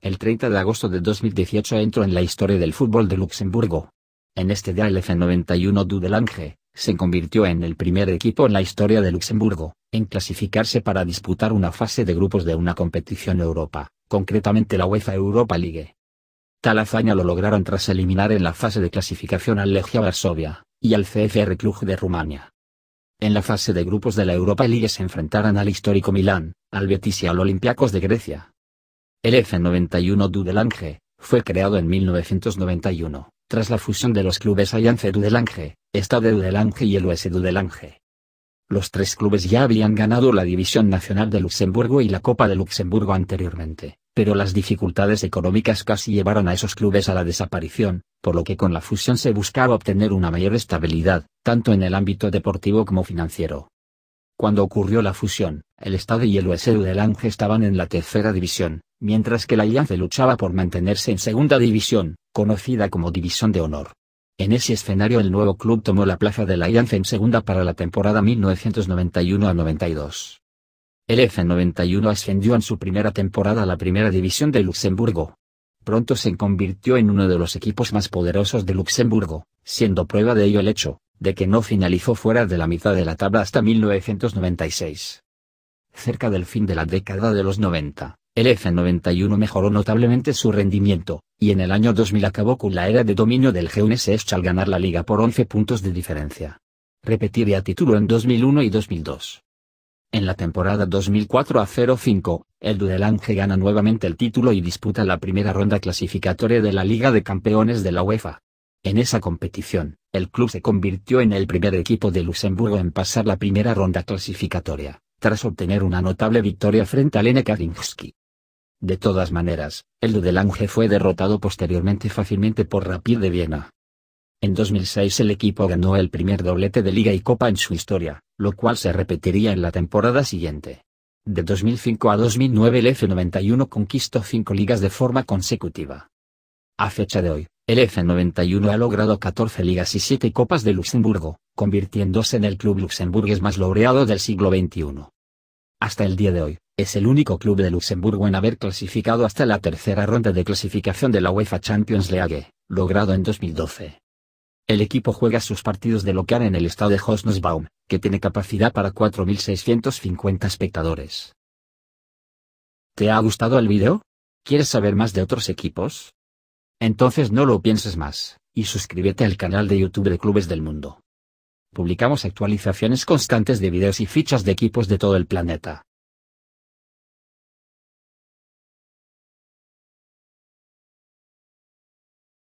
El 30 de agosto de 2018 entró en la historia del fútbol de Luxemburgo. En este día el F91 Dudelange, se convirtió en el primer equipo en la historia de Luxemburgo, en clasificarse para disputar una fase de grupos de una competición Europa, concretamente la UEFA Europa League. Tal hazaña lo lograron tras eliminar en la fase de clasificación al Legia Varsovia, y al CFR Cluj de Rumania. En la fase de grupos de la Europa League se enfrentarán al histórico Milán, al Betis y al Olympiacos de Grecia. El F91 Dudelange, fue creado en 1991, tras la fusión de los clubes Allianz Dudelange, Stade Dudelange y el US Dudelange. Los tres clubes ya habían ganado la División Nacional de Luxemburgo y la Copa de Luxemburgo anteriormente, pero las dificultades económicas casi llevaron a esos clubes a la desaparición, por lo que con la fusión se buscaba obtener una mayor estabilidad, tanto en el ámbito deportivo como financiero. Cuando ocurrió la fusión, el Estado y el USU e del Lange estaban en la tercera división, mientras que la Alianza luchaba por mantenerse en segunda división, conocida como División de Honor. En ese escenario el nuevo club tomó la plaza de la Alianza en segunda para la temporada 1991 92. El F91 ascendió en su primera temporada a la primera división de Luxemburgo. Pronto se convirtió en uno de los equipos más poderosos de Luxemburgo, siendo prueba de ello el hecho de que no finalizó fuera de la mitad de la tabla hasta 1996. Cerca del fin de la década de los 90, el F91 mejoró notablemente su rendimiento, y en el año 2000 acabó con la era de dominio del g 1 al ganar la liga por 11 puntos de diferencia. Repetiría título en 2001 y 2002. En la temporada 2004 a 05, el Dudelange gana nuevamente el título y disputa la primera ronda clasificatoria de la Liga de Campeones de la UEFA. En esa competición, el club se convirtió en el primer equipo de Luxemburgo en pasar la primera ronda clasificatoria, tras obtener una notable victoria frente al Karinski. De todas maneras, el Dudelange fue derrotado posteriormente fácilmente por Rapid de Viena. En 2006 el equipo ganó el primer doblete de liga y copa en su historia, lo cual se repetiría en la temporada siguiente. De 2005 a 2009 el F91 conquistó cinco ligas de forma consecutiva. A fecha de hoy, el F91 ha logrado 14 ligas y 7 copas de Luxemburgo, convirtiéndose en el club luxemburgués más laureado del siglo XXI. Hasta el día de hoy, es el único club de Luxemburgo en haber clasificado hasta la tercera ronda de clasificación de la UEFA Champions League, logrado en 2012. El equipo juega sus partidos de local en el estadio Hosnsbaum, que tiene capacidad para 4.650 espectadores. ¿Te ha gustado el video? ¿Quieres saber más de otros equipos? Entonces no lo pienses más, y suscríbete al canal de YouTube de Clubes del Mundo. Publicamos actualizaciones constantes de videos y fichas de equipos de todo el planeta.